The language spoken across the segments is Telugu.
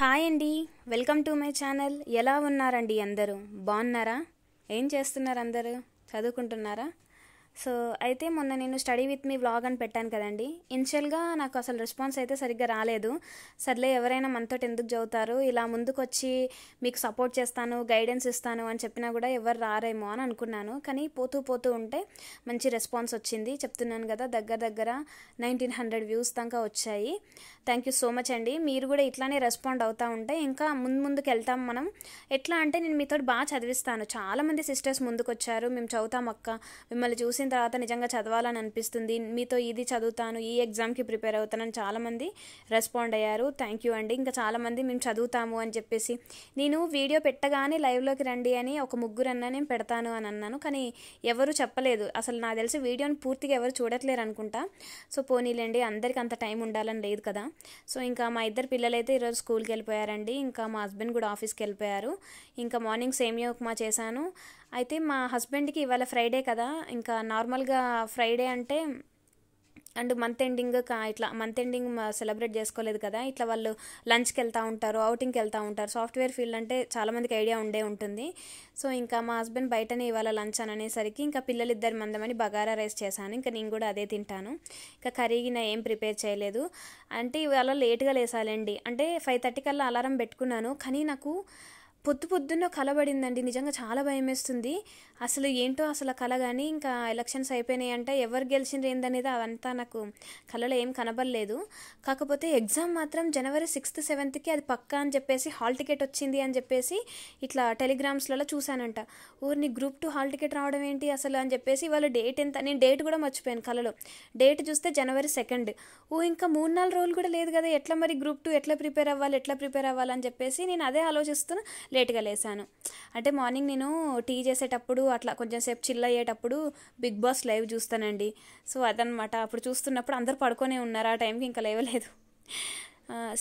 హాయ్ అండి వెల్కమ్ టు మై ఛానల్ ఎలా ఉన్నారండి అందరూ బాగున్నారా ఏం చేస్తున్నారు అందరూ చదువుకుంటున్నారా సో అయితే మొన్న నేను స్టడీ విత్ మీ వ్లాగ్ అని పెట్టాను కదండి ఇన్షియల్గా నాకు అసలు రెస్పాన్స్ అయితే సరిగ్గా రాలేదు సర్లే ఎవరైనా మనతో ఎందుకు చదువుతారు ఇలా ముందుకొచ్చి మీకు సపోర్ట్ చేస్తాను గైడెన్స్ ఇస్తాను అని చెప్పినా కూడా ఎవరు రారేమో అని అనుకున్నాను కానీ పోతూ పోతూ ఉంటే మంచి రెస్పాన్స్ వచ్చింది చెప్తున్నాను కదా దగ్గర దగ్గర నైన్టీన్ హండ్రెడ్ వ్యూస్ దాకా వచ్చాయి థ్యాంక్ యూ సో మచ్ అండి మీరు కూడా ఇట్లానే రెస్పాండ్ అవుతూ ఉంటే ఇంకా ముందు ముందుకు వెళ్తాం మనం ఎట్లా అంటే నేను మీతో బాగా చదివిస్తాను చాలామంది సిస్టర్స్ ముందుకు వచ్చారు మేము చదువుతాం అక్క మిమ్మల్ని చూసి చూసిన తర్వాత నిజంగా చదవాలని అనిపిస్తుంది మీతో ఇది చదువుతాను ఈ ఎగ్జామ్కి ప్రిపేర్ అవుతానని చాలామంది రెస్పాండ్ అయ్యారు థ్యాంక్ యూ అండి ఇంకా చాలామంది మేము చదువుతాము అని చెప్పేసి నేను వీడియో పెట్టగానే లైవ్లోకి రండి అని ఒక ముగ్గురు అన్న నేను పెడతాను అని అన్నాను కానీ ఎవరు చెప్పలేదు అసలు నాకు తెలిసి వీడియోని పూర్తిగా ఎవరు చూడట్లేరు అనుకుంటా సో పోనీలేండి అందరికీ అంత టైం ఉండాలని లేదు కదా సో ఇంకా మా ఇద్దరు పిల్లలైతే ఈరోజు స్కూల్కి వెళ్ళిపోయారండి ఇంకా మా హస్బెండ్ కూడా ఆఫీస్కి వెళ్ళిపోయారు ఇంకా మార్నింగ్ సేమియా ఉప్మా చేశాను అయితే మా హస్బెండ్కి ఇవాళ ఫ్రైడే కదా ఇంకా నార్మల్గా ఫ్రైడే అంటే అండ్ మంత్ ఎండింగ్ కా ఇట్లా మంత్ ఎండింగ్ సెలబ్రేట్ చేసుకోలేదు కదా ఇట్లా వాళ్ళు లంచ్కి వెళ్తూ ఉంటారు అవుటింగ్కి వెళ్తూ ఉంటారు సాఫ్ట్వేర్ ఫీల్డ్ అంటే చాలామందికి ఐడియా ఉండే ఉంటుంది సో ఇంకా మా హస్బెండ్ బయటనే ఇవాళ లంచ్ అని అనేసరికి ఇంకా పిల్లలు ఇద్దరు మందమని బగారా రైస్ చేశాను ఇంకా నేను కూడా అదే తింటాను ఇంకా కరిగిన నా ఏం ప్రిపేర్ చేయలేదు అంటే ఇవాళ లేట్గా లేసాలండి అంటే ఫైవ్ థర్టీ కల్లా అలారం పెట్టుకున్నాను కానీ నాకు పొద్దు పొద్దున్న కలబడిందండి నిజంగా చాలా భయం వేస్తుంది అసలు ఏంటో అసలు కళ కానీ ఇంకా ఎలక్షన్స్ అయిపోయినాయి అంటే ఎవరు గెలిచింది ఏందనేది అవంతా నాకు కళలో ఏం కనబడలేదు కాకపోతే ఎగ్జామ్ మాత్రం జనవరి సిక్స్త్ సెవెంత్కి అది పక్కా అని చెప్పేసి హాల్ టికెట్ వచ్చింది అని చెప్పేసి ఇట్లా టెలిగ్రామ్స్లలో చూశానంట ఊరిని గ్రూప్ టూ హాల్ టికెట్ రావడం ఏంటి అసలు అని చెప్పేసి వాళ్ళు డేట్ ఎంత నేను డేట్ కూడా మర్చిపోయాను కళలో డేట్ చూస్తే జనవరి సెకండ్ ఓ ఇంకా మూడు నాలుగు రోజులు కూడా లేదు కదా ఎట్లా మరి గ్రూప్ టూ ఎట్లా ప్రిపేర్ అవ్వాలి ఎట్లా ప్రిపేర్ అవ్వాలని చెప్పేసి నేను అదే ఆలోచిస్తున్నా లేట్గా లేసాను అంటే మార్నింగ్ నేను టీ చేసేటప్పుడు అట్లా కొంచెం సేపు చిల్ అయ్యేటప్పుడు బిగ్ బాస్ లైవ్ చూస్తానండి సో అదనమాట అప్పుడు చూస్తున్నప్పుడు అందరు పడుకొనే ఉన్నారు ఆ టైంకి ఇంకా లేవలేదు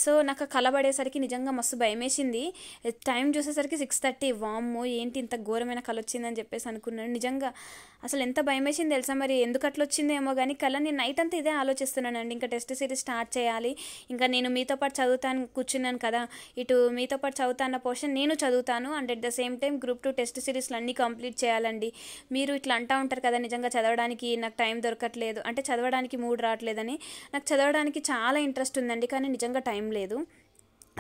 సో నాకు కలబడేసరికి నిజంగా మస్తు భయమేసింది టైం చూసేసరికి సిక్స్ థర్టీ వామ్మో ఏంటి ఇంత ఘోరమైన కళ వచ్చిందని చెప్పేసి అనుకున్నాను నిజంగా అసలు ఎంత భయమేసింది తెలుసా మరి ఎందుకు అట్లా వచ్చిందేమో కానీ కళ నేను నైట్ అంతా ఇదే ఆలోచిస్తున్నానండి ఇంకా టెస్ట్ సిరీస్ స్టార్ట్ చేయాలి ఇంకా నేను మీతో పాటు చదువుతాను కూర్చున్నాను కదా ఇటు మీతో పాటు చదువుతాన్న పోర్షన్ నేను చదువుతాను and at the same time group two test సిరీస్లు అన్నీ కంప్లీట్ చేయాలండి మీరు ఇట్లా అంటూ ఉంటారు కదా నిజంగా చదవడానికి నాకు టైం దొరకట్లేదు అంటే చదవడానికి మూడు రావట్లేదని నాకు చదవడానికి చాలా ఇంట్రెస్ట్ ఉందండి కానీ నిజంగా మామూలుగా టైం లేదు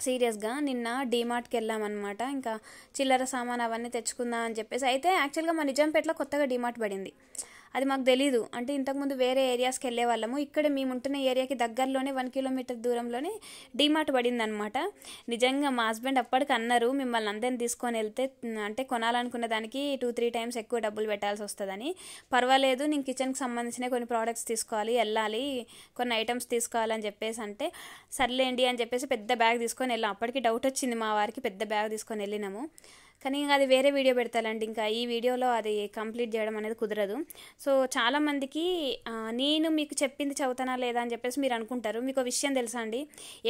సీరియస్గా నిన్న డీమార్ట్కి వెళ్ళామన్నమాట ఇంకా చిల్లర సామాన్ అవన్నీ తెచ్చుకుందాం అని చెప్పేసి అయితే యాక్చువల్గా మా నిజాంపేటలో కొత్తగా డీమార్ట్ పడింది అది మాకు తెలీదు అంటే ఇంతకుముందు వేరే ఏరియాస్కి వెళ్ళే వాళ్ళము ఇక్కడ మేము ఉంటున్న ఏరియాకి దగ్గరలోనే వన్ కిలోమీటర్ దూరంలోనే డీమార్ట్ పడింది అనమాట నిజంగా మా హస్బెండ్ అప్పటికి అన్నారు మిమ్మల్ని అందరిని తీసుకొని వెళ్తే అంటే కొనాలనుకున్న దానికి టూ త్రీ టైమ్స్ ఎక్కువ డబ్బులు పెట్టాల్సి వస్తుందని పర్వాలేదు నేను కిచెన్కి సంబంధించిన కొన్ని ప్రోడక్ట్స్ తీసుకోవాలి వెళ్ళాలి కొన్ని ఐటమ్స్ తీసుకోవాలని చెప్పేసి అంటే సర్లేండి అని చెప్పేసి పెద్ద బ్యాగ్ తీసుకొని వెళ్ళాం అప్పటికి డౌట్ వచ్చింది మా వారికి పెద్ద బ్యాగ్ తీసుకొని వెళ్ళినాము కానీ ఇంకా అది వేరే వీడియో పెడతాలండి ఇంకా ఈ వీడియోలో అది కంప్లీట్ చేయడం అనేది కుదరదు సో చాలామందికి నేను మీకు చెప్పింది చదువుతానా లేదా అని చెప్పేసి మీరు అనుకుంటారు మీకు విషయం తెలుసా అండి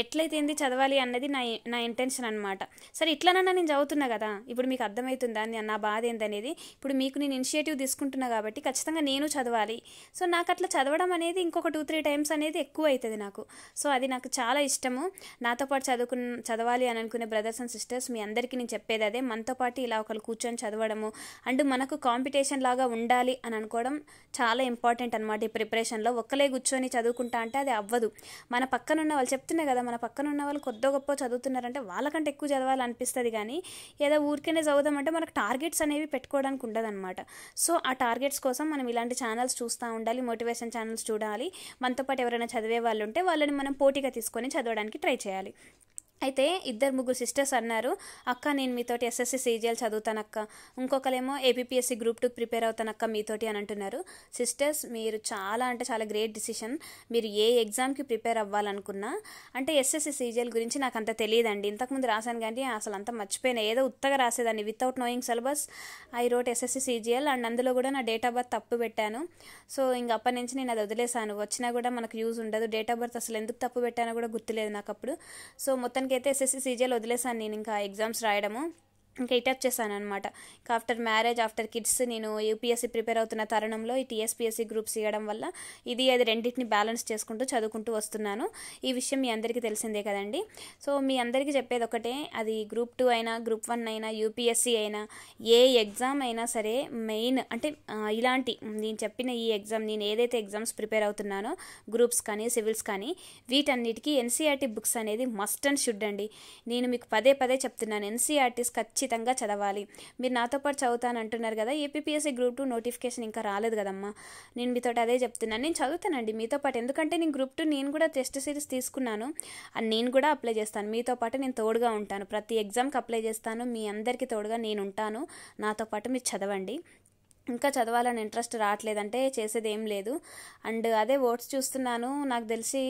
ఎట్లయితే ఏంది చదవాలి అన్నది నా నా ఇంటెన్షన్ అనమాట సరే ఇట్లానన్నా నేను చదువుతున్నా కదా ఇప్పుడు మీకు అర్థమవుతుందా నా బాధ ఏందనేది ఇప్పుడు మీకు నేను ఇనిషియేటివ్ తీసుకుంటున్నా కాబట్టి ఖచ్చితంగా నేను చదవాలి సో నాకు అట్లా చదవడం అనేది ఇంకొక టూ త్రీ టైమ్స్ అనేది ఎక్కువ అవుతుంది నాకు సో అది నాకు చాలా ఇష్టము నాతో పాటు చదువుకు చదవాలి అని అనుకునే బ్రదర్స్ అండ్ సిస్టర్స్ మీ అందరికీ నేను చెప్పేది అదే మనతో పాటు ఇలా ఒకరు కూర్చొని చదవడము అండ్ మనకు కాంపిటీషన్ లాగా ఉండాలి అని అనుకోవడం చాలా ఇంపార్టెంట్ అనమాట ఈ ప్రిపరేషన్లో ఒక్కలే కూర్చొని చదువుకుంటా అంటే అది అవ్వదు మన పక్కన ఉన్న వాళ్ళు చెప్తున్నారు కదా మన పక్కన ఉన్న వాళ్ళు కొద్ది గొప్ప చదువుతున్నారంటే వాళ్ళకంటే ఎక్కువ చదవాలనిపిస్తుంది కానీ ఏదో ఊరికైనా చదువుదామంటే మనకు టార్గెట్స్ అనేవి పెట్టుకోవడానికి ఉండదన్నమాట సో ఆ టార్గెట్స్ కోసం మనం ఇలాంటి ఛానల్స్ చూస్తూ ఉండాలి మోటివేషన్ ఛానల్స్ చూడాలి మనతో పాటు ఎవరైనా చదివే వాళ్ళు ఉంటే వాళ్ళని మనం పోటీగా తీసుకొని చదవడానికి ట్రై చేయాలి అయితే ఇద్దరు ముగ్గురు సిస్టర్స్ అన్నారు అక్క నేను మీతోటి ఎస్ఎస్సి సీజీఎల్ చదువుతానక్క ఇంకొకరేమో ఏపీఎస్సి గ్రూప్ టూ ప్రిపేర్ అవుతానక్క మీతోటి అని అంటున్నారు సిస్టర్స్ మీరు చాలా అంటే చాలా గ్రేట్ డిసిషన్ మీరు ఏ ఎగ్జామ్కి ప్రిపేర్ అవ్వాలనుకున్నా అంటే ఎస్ఎస్సి సీజీఎల్ గురించి నాకు అంత తెలియదండి ఇంతకుముందు రాశాను కానీ అసలు అంత మర్చిపోయినా ఏదో ఉత్తగా రాసేదాన్ని without knowing syllabus I wrote SSC CGL and అందులో కూడా నా డేట్ ఆఫ్ బర్త్ తప్పు పెట్టాను సో ఇంక అప్పటి నుంచి నేను అది వదిలేశాను వచ్చినా కూడా మనకు యూజ్ ఉండదు డేట్ ఆఫ్ బర్త్ అసలు ఎందుకు తప్పు పెట్టానో కూడా గుర్తులేదు నాకు అప్పుడు సో మొత్తానికి అయితే ఎస్ఎస్సి సీజీఎల్ వదిలేసాను నేను ఇంకా ఎగ్జామ్స్ రాయడము ఇంకా చేశాను అనమాట ఇంకా ఆఫ్టర్ మ్యారేజ్ ఆఫ్టర్ కిడ్స్ నేను యూపీఎస్సీ ప్రిపేర్ అవుతున్న తరుణంలో ఈ టీఎస్పీఎస్సీ గ్రూప్స్ ఇవ్వడం వల్ల ఇది అది రెండింటిని బ్యాలెన్స్ చేసుకుంటూ చదువుకుంటూ వస్తున్నాను ఈ విషయం మీ అందరికీ తెలిసిందే కదండి సో మీ అందరికీ చెప్పేది ఒకటే అది గ్రూప్ టూ అయినా గ్రూప్ వన్ అయినా యూపీఎస్సీ అయినా ఏ ఎగ్జామ్ అయినా సరే మెయిన్ అంటే ఇలాంటి నేను చెప్పిన ఈ ఎగ్జామ్ నేను ఏదైతే ఎగ్జామ్స్ ప్రిపేర్ అవుతున్నానో గ్రూప్స్ కానీ సివిల్స్ కానీ వీటన్నిటికీ ఎన్సీఆర్టీ బుక్స్ అనేది మస్ట్ అండ్ షుడ్ అండి నేను మీకు పదే పదే చెప్తున్నాను ఎన్సీఆర్టీస్ ఖచ్చితంగా ఖచ్చితంగా చదవాలి మీరు నాతో పాటు చదువుతాను అంటున్నారు కదా ఏపీఎస్సీ గ్రూప్ టూ నోటిఫికేషన్ ఇంకా రాలేదు కదమ్మా నేను మీతో అదే చెప్తున్నాను నేను చదువుతానండి మీతో పాటు ఎందుకంటే నేను గ్రూప్ టూ నేను కూడా టెస్ట్ సిరీస్ తీసుకున్నాను అండ్ నేను కూడా అప్లై చేస్తాను మీతో పాటు నేను తోడుగా ఉంటాను ప్రతి ఎగ్జామ్కి అప్లై చేస్తాను మీ అందరికీ తోడుగా నేను ఉంటాను నాతో పాటు మీరు చదవండి ఇంకా చదవాలని ఇంట్రెస్ట్ రావట్లేదంటే చేసేది ఏం లేదు అండ్ అదే ఓట్స్ చూస్తున్నాను నాకు తెలిసి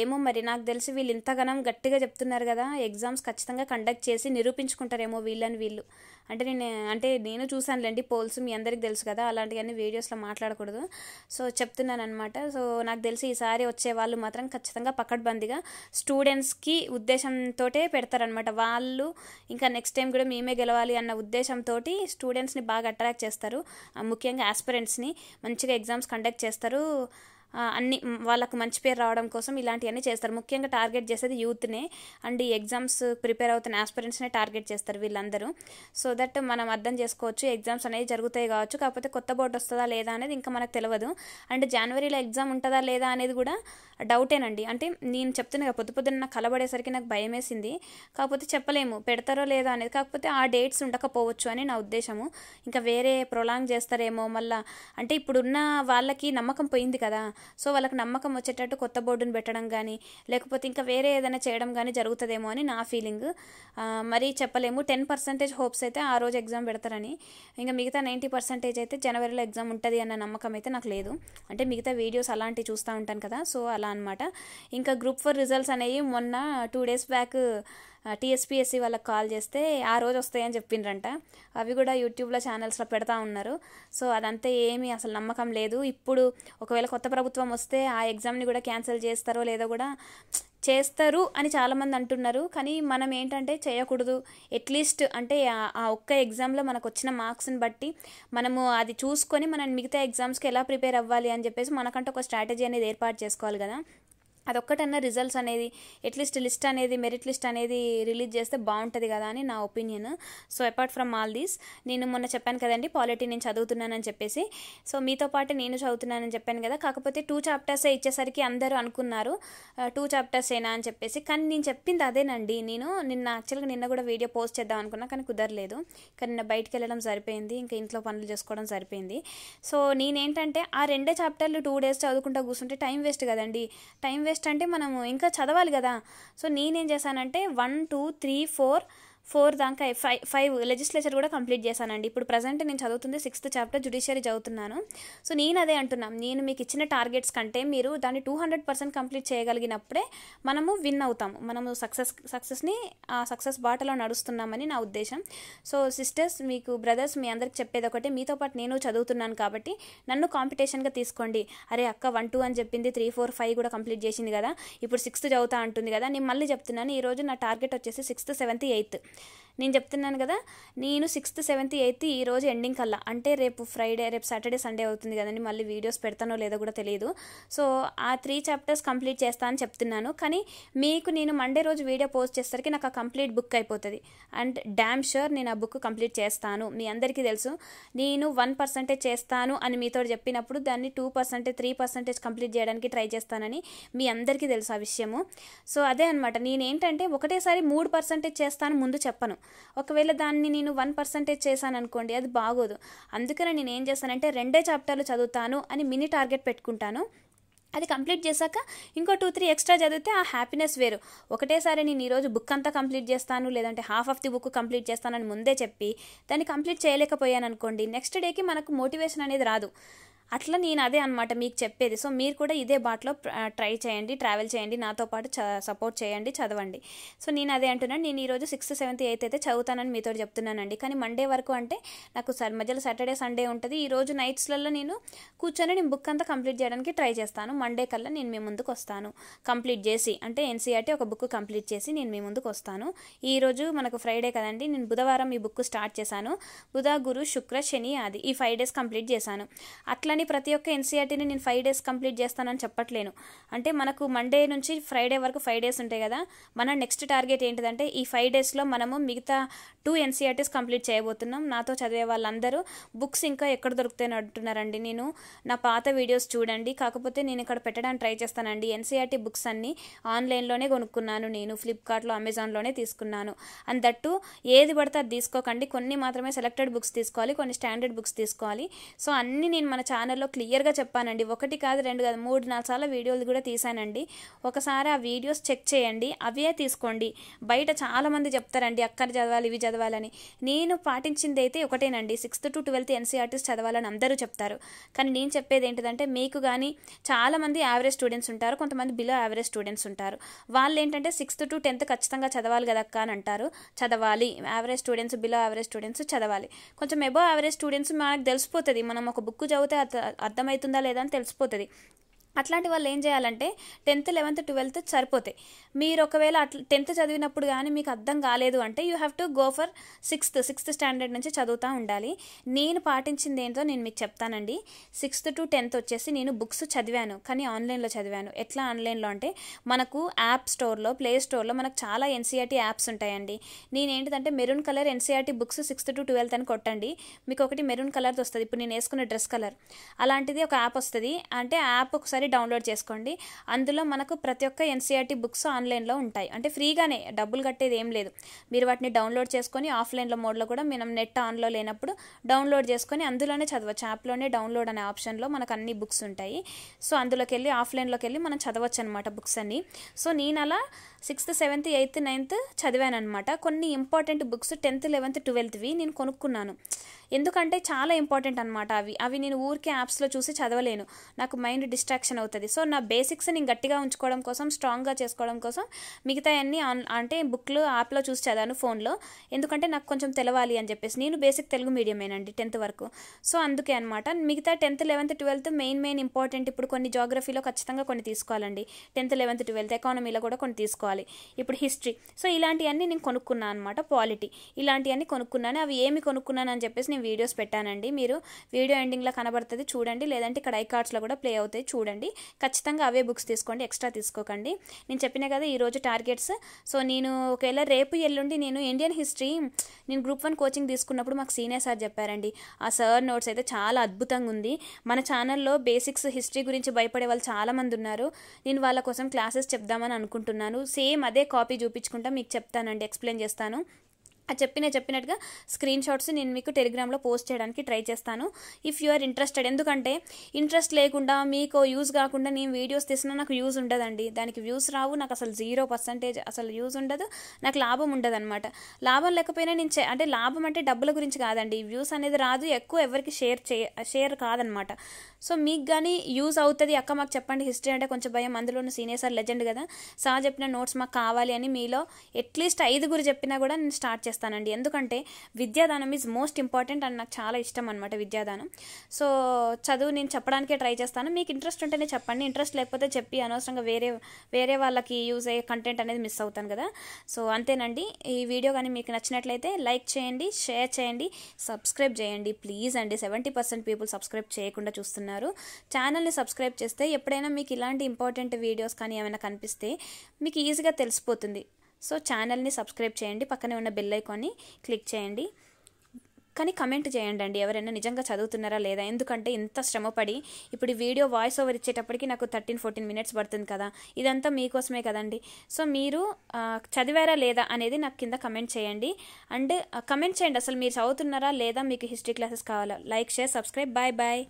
ఏమో మరి నాకు తెలిసి వీళ్ళు ఇంతగానం గట్టిగా చెప్తున్నారు కదా ఎగ్జామ్స్ ఖచ్చితంగా కండక్ట్ చేసి నిరూపించుకుంటారేమో వీళ్ళని వీళ్ళు అంటే నేను అంటే నేను చూశానులేండి పోల్స్ మీ అందరికి తెలుసు కదా అలాంటివన్నీ వీడియోస్లో మాట్లాడకూడదు సో చెప్తున్నాను అనమాట సో నాకు తెలిసి ఈసారి వచ్చే వాళ్ళు మాత్రం ఖచ్చితంగా పకడ్బందీగా స్టూడెంట్స్కి ఉద్దేశంతో పెడతారనమాట వాళ్ళు ఇంకా నెక్స్ట్ టైం కూడా మేమే గెలవాలి అన్న ఉద్దేశంతో స్టూడెంట్స్ని బాగా అట్రాక్ట్ చేస్తారు ముఖ్యంగా ఆస్పిరెంట్స్ని మంచిగా ఎగ్జామ్స్ కండక్ట్ చేస్తారు అన్ని వాళ్ళకు మంచి పేరు రావడం కోసం ఇలాంటివన్నీ చేస్తారు ముఖ్యంగా టార్గెట్ చేసేది యూత్నే అండ్ ఎగ్జామ్స్ ప్రిపేర్ అవుతున్న ఆస్పిరెంట్స్నే టార్గెట్ చేస్తారు వీళ్ళందరూ సో దట్ మనం అర్థం చేసుకోవచ్చు ఎగ్జామ్స్ అనేవి జరుగుతాయి కావచ్చు కాకపోతే కొత్త బోర్డు వస్తుందా లేదా అనేది ఇంకా మనకు తెలియదు అండ్ జనవరిలో ఎగ్జామ్ ఉంటుందా లేదా అనేది కూడా డౌటేనండి అంటే నేను చెప్తున్నా పొద్దు పొద్దున్న నాకు కలబడేసరికి నాకు భయం వేసింది కాకపోతే చెప్పలేము పెడతారో లేదో అనేది కాకపోతే ఆ డేట్స్ ఉండకపోవచ్చు అని నా ఉద్దేశము ఇంకా వేరే ప్రొలాంగ్ చేస్తారేమో మళ్ళీ అంటే ఇప్పుడున్న వాళ్ళకి నమ్మకం పోయింది కదా సో వాళ్ళకి నమ్మకం వచ్చేటట్టు కొత్త బోర్డును పెట్టడం కానీ లేకపోతే ఇంకా వేరే ఏదైనా చేయడం కానీ జరుగుతుందేమో అని నా ఫీలింగ్ మరీ చెప్పలేము టెన్ పర్సెంటేజ్ హోప్స్ అయితే ఆ రోజు ఎగ్జామ్ పెడతారని ఇంకా మిగతా నైంటీ పర్సెంటేజ్ అయితే జనవరిలో ఎగ్జామ్ ఉంటుంది అన్న నమ్మకం అయితే నాకు లేదు అంటే మిగతా వీడియోస్ అలాంటివి చూస్తూ ఉంటాను కదా సో అలా అనమాట ఇంకా గ్రూప్ ఫర్ రిజల్ట్స్ అనేవి మొన్న టూ డేస్ బ్యాక్ టీఎస్పీఎస్సీ వాళ్ళకి కాల్ చేస్తే ఆ రోజు వస్తాయని చెప్పిండ్రంట అవి కూడా యూట్యూబ్లో ఛానల్స్లో పెడతా ఉన్నారు సో అదంతా ఏమీ అసలు నమ్మకం లేదు ఇప్పుడు ఒకవేళ కొత్త ప్రభుత్వం వస్తే ఆ ఎగ్జామ్ని కూడా క్యాన్సిల్ చేస్తారో లేదో కూడా చేస్తారు అని చాలామంది అంటున్నారు కానీ మనం ఏంటంటే చేయకూడదు అట్లీస్ట్ అంటే ఆ ఒక్క ఎగ్జామ్లో మనకు వచ్చిన మార్క్స్ని బట్టి మనము అది చూసుకొని మనం మిగతా ఎగ్జామ్స్కి ఎలా ప్రిపేర్ అవ్వాలి అని చెప్పేసి మనకంటే ఒక స్ట్రాటజీ అనేది ఏర్పాటు చేసుకోవాలి కదా అదొక్కటన్నా రిజల్ట్స్ అనేది ఎట్లీస్ట్ లిస్ట్ అనేది మెరిట్ లిస్ట్ అనేది రిలీజ్ చేస్తే బాగుంటుంది కదా అని నా opinion so apart from all these నేను మొన్న చెప్పాను కదండి పాలిటీ నేను చదువుతున్నానని చెప్పేసి సో మీతో పాటు నేను చదువుతున్నానని చెప్పాను కదా కాకపోతే టూ చాప్టర్సే ఇచ్చేసరికి అందరూ అనుకున్నారు టూ చాప్టర్సేనా అని చెప్పేసి కానీ నేను చెప్పింది అదేనండి నేను నిన్న యాక్చువల్గా నిన్న కూడా వీడియో పోస్ట్ చేద్దాం అనుకున్నా కానీ కుదరలేదు కానీ నిన్న బయటకు వెళ్ళడం సరిపోయింది ఇంకా ఇంట్లో పనులు చేసుకోవడం సరిపోయింది సో నేనేంటంటే ఆ రెండే చాప్టర్లు టూ డేస్ చదువుకుంటా కూర్చుంటే టైం వేస్ట్ కదండి టైం వేస్ట్ వేస్ట్ అంటే మనము ఇంకా చదవాలి కదా సో నేనేం చేశానంటే one two three four four దాకా ఫైవ్ ఫైవ్ లెజిస్లేచర్ కూడా కంప్లీట్ చేశానండి ఇప్పుడు ప్రజెంట్ నేను చదువుతుంది సిక్స్త్ చాప్టర్ జుడిషియరీ చదువుతున్నాను సో నేను అదే అంటున్నాను నేను మీకు ఇచ్చిన టార్గెట్స్ కంటే మీరు దాన్ని టూ హండ్రెడ్ పర్సెంట్ కంప్లీట్ చేయగలిగినప్పుడే మనము విన్ అవుతాము మనము సక్సెస్ సక్సెస్ని ఆ సక్సెస్ బాటలో నడుస్తున్నామని నా ఉద్దేశం సో సిస్టర్స్ మీకు బ్రదర్స్ మీ అందరికి చెప్పేది ఒకటి మీతో పాటు నేను చదువుతున్నాను కాబట్టి నన్ను కాంపిటీషన్గా తీసుకోండి అరే అక్క వన్ టూ అని చెప్పింది త్రీ ఫోర్ ఫైవ్ కూడా కంప్లీట్ చేసింది కదా ఇప్పుడు సిక్స్త్ చదువుతా అంటుంది కదా నేను మళ్ళీ చెప్తున్నాను ఈరోజు నా టార్గెట్ వచ్చేసి సిక్స్త్ సెవెంత్ ఎయిత్ నేను చెప్తున్నాను కదా నేను సిక్స్త్ సెవెంత్ ఎయిత్ ఈ రోజు ఎండింగ్ కల్లా అంటే రేపు ఫ్రైడే రేపు సాటర్డే సండే అవుతుంది కదండి మళ్ళీ వీడియోస్ పెడతానో లేదో కూడా తెలియదు సో ఆ త్రీ చాప్టర్స్ కంప్లీట్ చేస్తా అని చెప్తున్నాను కానీ మీకు నేను మండే రోజు వీడియో పోస్ట్ చేసరికి నాకు ఆ కంప్లీట్ బుక్ అయిపోతుంది అండ్ డ్యామ్ షూర్ నేను ఆ బుక్ కంప్లీట్ చేస్తాను మీ అందరికీ తెలుసు నేను వన్ పర్సెంటేజ్ చేస్తాను అని మీతో చెప్పినప్పుడు దాన్ని two percentage three percentage complete చేయడానికి ట్రై చేస్తానని మీ అందరికీ తెలుసు ఆ విషయము సో అదే అనమాట నేనేంటంటే ఒకటేసారి మూడు పర్సెంటేజ్ చేస్తాను ముందు చెప్పను ఒకవేళ దాన్ని నేను వన్ పర్సంటేజ్ చేశాను అనుకోండి అది బాగోదు అందుకనే నేను ఏం చేస్తానంటే రెండే చాప్టర్లు చదువుతాను అని మినీ టార్గెట్ పెట్టుకుంటాను అది కంప్లీట్ చేశాక ఇంకో టూ త్రీ ఎక్స్ట్రా చదివితే ఆ హ్యాపీనెస్ వేరు ఒకటేసారి నేను ఈరోజు బుక్ అంతా కంప్లీట్ చేస్తాను లేదంటే half of the book complete చేస్తానని ముందే చెప్పి దాన్ని కంప్లీట్ చేయలేకపోయాను అనుకోండి నెక్స్ట్ డేకి మనకు మోటివేషన్ అనేది రాదు అట్లా నేను అదే అనమాట మీకు చెప్పేది సో మీరు కూడా ఇదే బాటలో ట్రై చేయండి ట్రావెల్ చేయండి నాతో పాటు సపోర్ట్ చేయండి చదవండి సో నేను అదే అంటున్నాను నేను ఈరోజు సిక్స్త్ సెవెంత్ ఎయిత్ అయితే చదువుతానని మీతో చెప్తున్నానండి కానీ మండే వరకు అంటే నాకు సార్ మధ్యలో సాటర్డే సండే ఉంటుంది ఈ రోజు నైట్స్లలో నేను కూర్చొని నేను బుక్ అంతా కంప్లీట్ చేయడానికి ట్రై చేస్తాను మండే కల్లా నేను మీ ముందుకు వస్తాను కంప్లీట్ చేసి అంటే ఎన్సీఆర్టీ ఒక బుక్ కంప్లీట్ చేసి నేను మీ ముందుకు వస్తాను ఈరోజు మనకు ఫ్రైడే కదండి నేను బుధవారం ఈ బుక్ స్టార్ట్ చేశాను బుధ గురు శుక్ర శని ఆది ఈ ఫైవ్ డేస్ కంప్లీట్ చేశాను అట్లనే కానీ ప్రతి ఒక్క ఎన్సీఆర్టీని నేను ఫైవ్ డేస్ కంప్లీట్ చేస్తానని చెప్పట్లేను అంటే మనకు మండే నుంచి ఫ్రైడే వరకు ఫైవ్ డేస్ ఉంటాయి కదా మన నెక్స్ట్ టార్గెట్ ఏంటిదంటే ఈ ఫైవ్ డేస్లో మనము మిగతా టూ ఎన్సీఆర్టీస్ కంప్లీట్ చేయబోతున్నాం నాతో చదివే వాళ్ళందరూ బుక్స్ ఇంకా ఎక్కడ దొరుకుతాయని అంటున్నారండి నేను నా పాత వీడియోస్ చూడండి కాకపోతే నేను ఇక్కడ పెట్టడానికి ట్రై చేస్తానండి ఎన్సీఆర్టీ బుక్స్ అన్నీ ఆన్లైన్లోనే కొనుక్కున్నాను నేను ఫ్లిప్కార్ట్లో అమెజాన్లోనే తీసుకున్నాను అండ్ దట్టు ఏది పడితే అది తీసుకోకండి కొన్ని మాత్రమే సెలెక్టెడ్ బుక్స్ తీసుకోవాలి కొన్ని స్టాండర్డ్ బుక్స్ తీసుకోవాలి సో అన్నీ నేను మన ఛానల్ ఛానల్లో క్లియర్గా చెప్పానండి ఒకటి కాదు రెండు కాదు మూడు నాలుగు సార్లు వీడియోలు కూడా తీశానండి ఒకసారి ఆ వీడియోస్ చెక్ చేయండి అవే తీసుకోండి బయట చాలామంది చెప్తారండి అక్కడ చదవాలి ఇవి చదవాలని నేను పాటించింది అయితే ఒకటేనండి సిక్స్త్ టు ట్వెల్త్ ఎన్సీఆర్టీస్ చదవాలని అందరూ చెప్తారు కానీ నేను చెప్పేది ఏంటిదంటే మీకు కానీ చాలామంది యావరేజ్ స్టూడెంట్స్ ఉంటారు కొంతమంది బిలో యావరేజ్ స్టూడెంట్స్ ఉంటారు వాళ్ళు ఏంటంటే సిక్స్త్ టు టెన్త్ ఖచ్చితంగా చదవాలి కదా అక్క అని అంటారు చదవాలి average students below average students చదవాలి కొంచెం ఎబో యావరేజ్ స్టూడెంట్స్ మనకు తెలిసిపోతుంది మనం ఒక బుక్ చదివితే అర్థమవుతుందా లేదా అని తెలిసిపోతుంది అట్లాంటి వాళ్ళు ఏం చేయాలంటే టెన్త్ లెవెన్త్ ట్వెల్త్ సరిపోతాయి మీరు ఒకవేళ అట్లా టెన్త్ చదివినప్పుడు కానీ మీకు అర్థం కాలేదు అంటే you have to go for sixth sixth standard నుంచి చదువుతూ ఉండాలి నేను పాటించింది ఏంటో నేను మీకు చెప్తానండి సిక్స్త్ టు టెన్త్ వచ్చేసి నేను బుక్స్ చదివాను కానీ ఆన్లైన్లో చదివాను ఎట్లా ఆన్లైన్లో అంటే మనకు యాప్ స్టోర్లో ప్లే స్టోర్లో మనకు చాలా ఎన్సీఆర్టీ యాప్స్ ఉంటాయండి నేను ఏంటంటే maroon colour NCERT books sixth to twelfth అని కొట్టండి మీకు ఒకటి మెరూన్ కలర్ది వస్తుంది ఇప్పుడు నేను వేసుకున్న డ్రెస్ కలర్ అలాంటిది ఒక యాప్ వస్తుంది అంటే యాప్ ఒకసారి ఒకసారి డౌన్లోడ్ చేసుకోండి అందులో మనకు ప్రతి ఒక్క ఎన్సీఆర్టీ e బుక్స్ ఆన్లైన్లో ఉంటాయి అంటే ఫ్రీగానే డబ్బులు కట్టేది ఏం లేదు మీరు వాటిని డౌన్లోడ్ చేసుకొని ఆఫ్లైన్లో మోడ్లో కూడా మనం నెట్ ఆన్లో లేనప్పుడు డౌన్లోడ్ చేసుకొని అందులోనే చదవచ్చు యాప్లోనే డౌన్లోడ్ అనే ఆప్షన్లో మనకు అన్ని బుక్స్ ఉంటాయి సో అందులోకి వెళ్ళి ఆఫ్లైన్లోకి వెళ్ళి మనం చదవచ్చు అనమాట బుక్స్ అన్ని సో నేను అలా సిక్స్త్ సెవెంత్ ఎయిత్ నైన్త్ చదివాను అనమాట కొన్ని ఇంపార్టెంట్ బుక్స్ టెన్త్ లెవెన్త్ ట్వెల్త్వి నేను కొనుక్కున్నాను ఎందుకంటే చాలా ఇంపార్టెంట్ అనమాట అవి అవి నేను ఊరికే యాప్స్లో చూసి చదవలేను నాకు మైండ్ డిస్ట్రాక్షన్ అవుతుంది సో నా బేసిక్స్ నేను గట్టిగా ఉంచుకోవడం కోసం స్ట్రాంగ్గా చేసుకోవడం కోసం మిగతా అన్ని అంటే బుక్లు యాప్లో చూసి చదివాను ఫోన్లో ఎందుకంటే నాకు కొంచెం తెలవాలి అని చెప్పేసి నేను బేసిక్ తెలుగు మీడియమేనండి టెన్త్ వరకు సో అందుకే అనమాట మిగతా tenth eleventh twelfth main main important ఇప్పుడు కొన్ని జాగ్రఫీలో ఖచ్చితంగా కొన్ని తీసుకోవాలండి టెన్త్ లెవెన్త్ ట్వెల్త్ ఎకానమీలో కూడా కొన్ని తీసుకోవాలి ఇప్పుడు హిస్టరీ సో ఇలాంటివన్నీ నేను కొనుక్కున్నాను అనమాట పాలిటీ ఇలాంటివన్నీ కొనుక్కున్నాను అవి ఏమి కొనుక్కున్నాను అని చెప్పేసి నేను నేను వీడియోస్ పెట్టానండి మీరు వీడియో ఎండింగ్లో కనబడుతుంది చూడండి లేదంటే ఇక్కడ ఐ కార్డ్స్లో కూడా ప్లే అవుతాయి చూడండి ఖచ్చితంగా అవే బుక్స్ తీసుకోండి ఎక్స్ట్రా తీసుకోకండి నేను చెప్పిన కదా ఈరోజు టార్గెట్స్ సో నేను ఒకవేళ రేపు ఎల్లుండి నేను ఇండియన్ హిస్టరీ నేను గ్రూప్ వన్ కోచింగ్ తీసుకున్నప్పుడు మాకు సీనియర్ సార్ చెప్పారండి ఆ సార్ నోట్స్ అయితే చాలా అద్భుతంగా ఉంది మన ఛానల్లో బేసిక్స్ హిస్టరీ గురించి భయపడే వాళ్ళు చాలామంది ఉన్నారు నేను వాళ్ళ కోసం క్లాసెస్ చెప్దామని అనుకుంటున్నాను సేమ్ అదే కాపీ చూపించుకుంటా మీకు చెప్తానండి ఎక్స్ప్లెయిన్ చేస్తాను ఆ చెప్పిన చెప్పినట్టుగా స్క్రీన్ షాట్స్ నేను మీకు టెలిగ్రామ్లో పోస్ట్ చేయడానికి ట్రై చేస్తాను ఇఫ్ యు ఆర్ ఇంట్రెస్టెడ్ ఎందుకంటే ఇంట్రెస్ట్ లేకుండా మీకు యూజ్ కాకుండా నేను వీడియోస్ తీసినా నాకు యూజ్ ఉండదండి దానికి వ్యూస్ రావు నాకు అసలు జీరో పర్సంటేజ్ అసలు యూజ్ ఉండదు నాకు లాభం ఉండదు అనమాట లాభం లేకపోయినా నేను అంటే లాభం అంటే డబ్బుల గురించి కాదండి వ్యూస్ అనేది రాదు ఎక్కువ ఎవరికి షేర్ చే షేర్ కాదనమాట సో మీకు కానీ యూజ్ అవుతుంది అక్క మాకు చెప్పండి హిస్టరీ అంటే కొంచెం భయం అందులో ఉన్న సీనియర్ సార్ లెజెండ్ కదా సార్ చెప్పిన నోట్స్ మాకు కావాలి అని మీలో అట్లీస్ట్ ఐదుగురు చెప్పినా కూడా నేను స్టార్ట్ చేస్తాను చేస్తానండి ఎందుకంటే విద్యాదానం ఈజ్ మోస్ట్ ఇంపార్టెంట్ అండ్ నాకు చాలా ఇష్టం అనమాట విద్యాదానం సో చదువు నేను చెప్పడానికే ట్రై చేస్తాను మీకు ఇంట్రెస్ట్ ఉంటేనే చెప్పండి ఇంట్రెస్ట్ లేకపోతే చెప్పి అనవసరంగా వేరే వేరే వాళ్ళకి యూజ్ అయ్యే కంటెంట్ అనేది మిస్ అవుతాను కదా సో అంతేనండి ఈ వీడియో కానీ మీకు నచ్చినట్లయితే లైక్ చేయండి షేర్ చేయండి సబ్స్క్రైబ్ చేయండి ప్లీజ్ అండి సెవెంటీ పర్సెంట్ పీపుల్ సబ్స్క్రైబ్ చేయకుండా చూస్తున్నారు ఛానల్ని సబ్స్క్రైబ్ చేస్తే ఎప్పుడైనా మీకు ఇలాంటి ఇంపార్టెంట్ వీడియోస్ కానీ ఏమైనా కనిపిస్తే మీకు ఈజీగా తెలిసిపోతుంది సో ఛానల్ని సబ్స్క్రైబ్ చేయండి పక్కనే ఉన్న బెల్ ఐకాన్ని క్లిక్ చేయండి కానీ కమెంట్ చేయండి అండి ఎవరైనా నిజంగా చదువుతున్నారా లేదా ఎందుకంటే ఇంత శ్రమపడి ఇప్పుడు వీడియో వాయిస్ ఓవర్ ఇచ్చేటప్పటికి నాకు థర్టీన్ ఫోర్టీన్ మినిట్స్ పడుతుంది కదా ఇదంతా మీకోసమే కదండి సో మీరు చదివారా లేదా అనేది నాకు కింద కమెంట్ చేయండి అండ్ కమెంట్ చేయండి అసలు మీరు చదువుతున్నారా లేదా మీకు హిస్టరీ క్లాసెస్ కావాలా like share subscribe bye bye